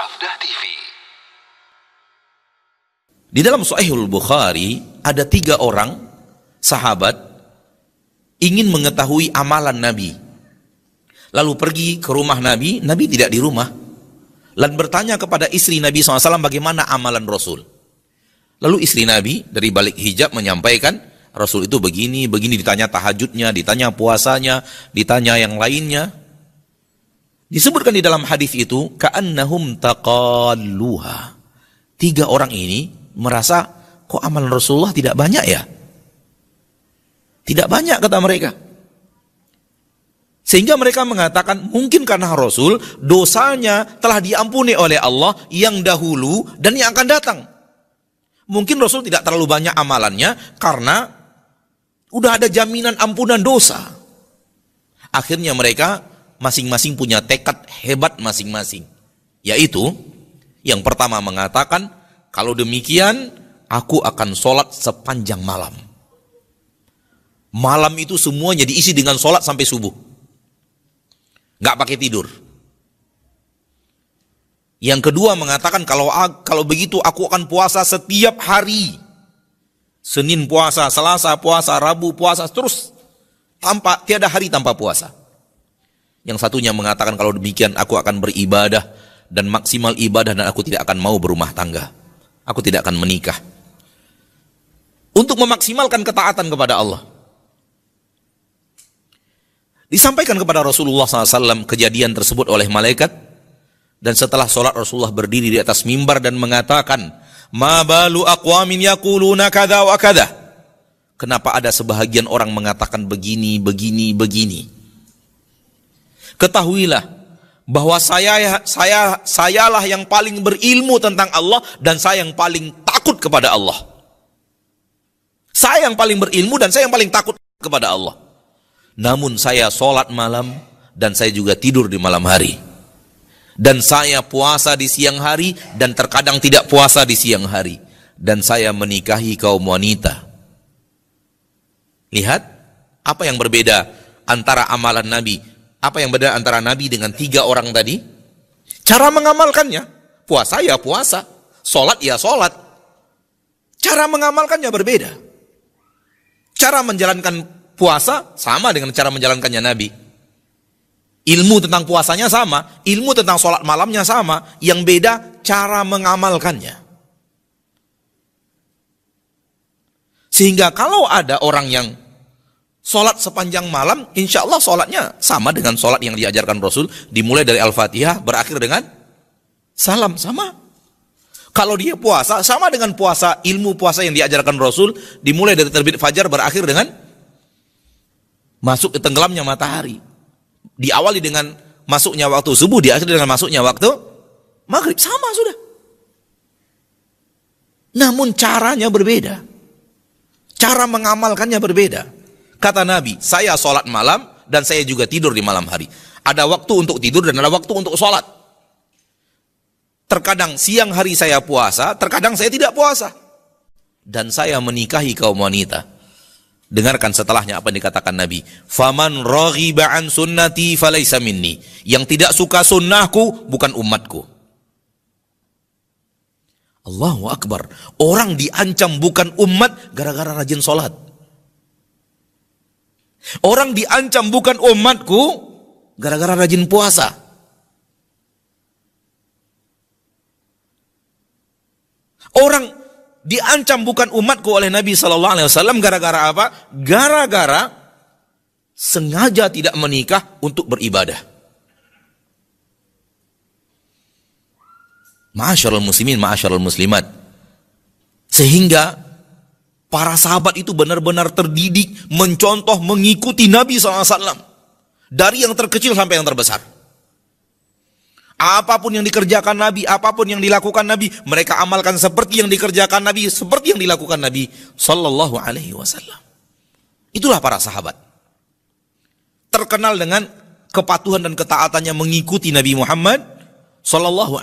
Sabda TV. Di dalam Sahihul Bukhari ada tiga orang sahabat ingin mengetahui amalan Nabi. Lalu pergi ke rumah Nabi, Nabi tidak di rumah. Lalu bertanya kepada istri Nabi SAW bagaimana amalan Rasul. Lalu istri Nabi dari balik hijab menyampaikan, Rasul itu begini, begini ditanya tahajudnya, ditanya puasanya, ditanya yang lainnya. Disebutkan di dalam hadis itu ka'annahum taqalluha. Tiga orang ini merasa kok amal Rasulullah tidak banyak ya? Tidak banyak kata mereka. Sehingga mereka mengatakan mungkin karena Rasul dosanya telah diampuni oleh Allah yang dahulu dan yang akan datang. Mungkin Rasul tidak terlalu banyak amalannya karena udah ada jaminan ampunan dosa. Akhirnya mereka masing-masing punya tekad hebat masing-masing. Yaitu, yang pertama mengatakan, kalau demikian, aku akan sholat sepanjang malam. Malam itu semuanya diisi dengan sholat sampai subuh. Nggak pakai tidur. Yang kedua mengatakan kalau kalau begitu aku akan puasa setiap hari. Senin puasa, Selasa puasa, Rabu puasa, terus tanpa tiada hari tanpa puasa. Yang satunya mengatakan kalau demikian aku akan beribadah dan maksimal ibadah dan aku tidak akan mau berumah tangga. Aku tidak akan menikah. Untuk memaksimalkan ketaatan kepada Allah. Disampaikan kepada Rasulullah SAW kejadian tersebut oleh malaikat. Dan setelah sholat Rasulullah berdiri di atas mimbar dan mengatakan. Ma balu aqwamin yakuluna kada wa kada. Kenapa ada sebahagian orang mengatakan begini, begini, begini ketahuilah bahwa saya saya sayalah yang paling berilmu tentang Allah dan saya yang paling takut kepada Allah. Saya yang paling berilmu dan saya yang paling takut kepada Allah. Namun saya sholat malam dan saya juga tidur di malam hari. Dan saya puasa di siang hari dan terkadang tidak puasa di siang hari. Dan saya menikahi kaum wanita. Lihat apa yang berbeda antara amalan Nabi apa yang beda antara Nabi dengan tiga orang tadi? Cara mengamalkannya. Puasa ya puasa. Sholat ya sholat. Cara mengamalkannya berbeda. Cara menjalankan puasa sama dengan cara menjalankannya Nabi. Ilmu tentang puasanya sama, ilmu tentang sholat malamnya sama, yang beda cara mengamalkannya. Sehingga kalau ada orang yang Sholat sepanjang malam, insya Allah sholatnya sama dengan sholat yang diajarkan Rasul. Dimulai dari Al-Fatihah, berakhir dengan salam, sama. Kalau dia puasa, sama dengan puasa, ilmu puasa yang diajarkan Rasul. Dimulai dari terbit fajar, berakhir dengan masuk ke tenggelamnya matahari. Diawali dengan masuknya waktu subuh, diakhiri dengan masuknya waktu maghrib. Sama sudah. Namun caranya berbeda. Cara mengamalkannya berbeda. Kata Nabi, saya sholat malam dan saya juga tidur di malam hari. Ada waktu untuk tidur dan ada waktu untuk sholat. Terkadang siang hari saya puasa, terkadang saya tidak puasa. Dan saya menikahi kaum wanita. Dengarkan setelahnya apa yang dikatakan Nabi. Faman an sunnati falaysa minni. Yang tidak suka sunnahku bukan umatku. Allahu Akbar. Orang diancam bukan umat gara-gara rajin sholat. Orang diancam bukan umatku gara-gara rajin puasa. Orang diancam bukan umatku oleh Nabi Shallallahu Alaihi Wasallam gara-gara apa? Gara-gara sengaja tidak menikah untuk beribadah. Masyarul muslimin, masyarul muslimat. Sehingga Para sahabat itu benar-benar terdidik, mencontoh, mengikuti Nabi SAW. Dari yang terkecil sampai yang terbesar. Apapun yang dikerjakan Nabi, apapun yang dilakukan Nabi, mereka amalkan seperti yang dikerjakan Nabi, seperti yang dilakukan Nabi Sallallahu Itulah para sahabat. Terkenal dengan kepatuhan dan ketaatannya mengikuti Nabi Muhammad Sallallahu